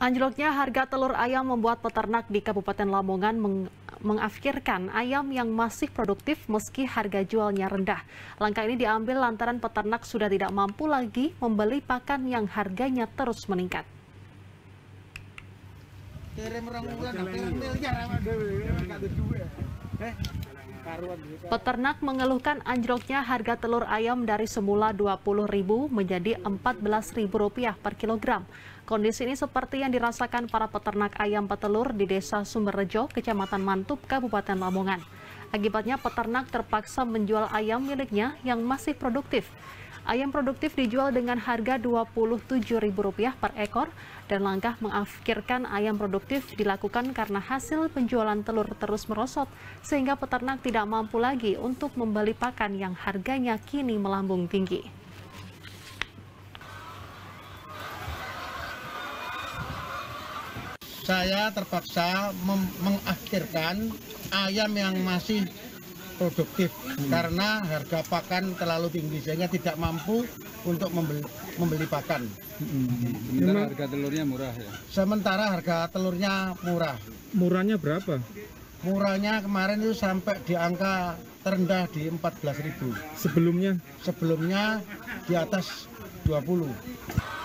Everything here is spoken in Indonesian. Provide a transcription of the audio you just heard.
Anjloknya harga telur ayam membuat peternak di Kabupaten Lamongan meng mengafkirkan ayam yang masih produktif meski harga jualnya rendah. Langkah ini diambil lantaran peternak sudah tidak mampu lagi membeli pakan yang harganya terus meningkat. Gitu. Peternak mengeluhkan anjloknya harga telur ayam dari semula Rp20.000 menjadi Rp14.000 per kilogram. Kondisi ini seperti yang dirasakan para peternak ayam petelur di Desa Sumberrejo, Kecamatan Mantup, Kabupaten Lamongan. Akibatnya peternak terpaksa menjual ayam miliknya yang masih produktif. Ayam produktif dijual dengan harga Rp27.000 per ekor dan langkah mengafkirkan ayam produktif dilakukan karena hasil penjualan telur terus merosot sehingga peternak tidak mampu lagi untuk membeli pakan yang harganya kini melambung tinggi. saya terpaksa mengakhirkan ayam yang masih produktif hmm. karena harga pakan terlalu tinggi sehingga tidak mampu untuk membeli, membeli pakan. Hmm. Sementara harga telurnya murah ya. Sementara harga telurnya murah. Murahnya berapa? Murahnya kemarin itu sampai di angka terendah di 14.000. Sebelumnya? Sebelumnya di atas 20.